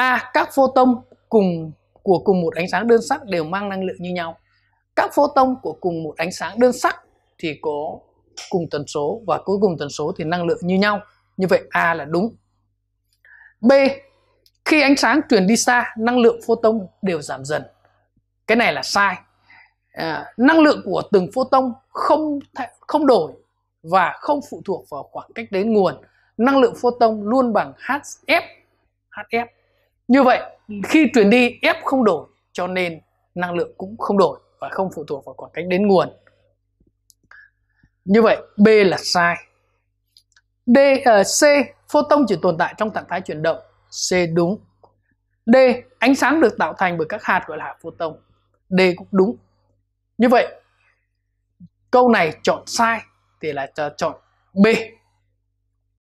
a các photon cùng của cùng một ánh sáng đơn sắc đều mang năng lượng như nhau các photon của cùng một ánh sáng đơn sắc thì có cùng tần số và cuối cùng tần số thì năng lượng như nhau như vậy a là đúng b khi ánh sáng truyền đi xa năng lượng photon đều giảm dần cái này là sai à, năng lượng của từng photon không không đổi và không phụ thuộc vào khoảng cách đến nguồn năng lượng photon luôn bằng hf hf như vậy khi truyền đi ép không đổi cho nên năng lượng cũng không đổi và không phụ thuộc vào khoảng cách đến nguồn như vậy B là sai D uh, C photon chỉ tồn tại trong trạng thái chuyển động C đúng D ánh sáng được tạo thành bởi các hạt gọi là photon D cũng đúng như vậy câu này chọn sai thì là chọn B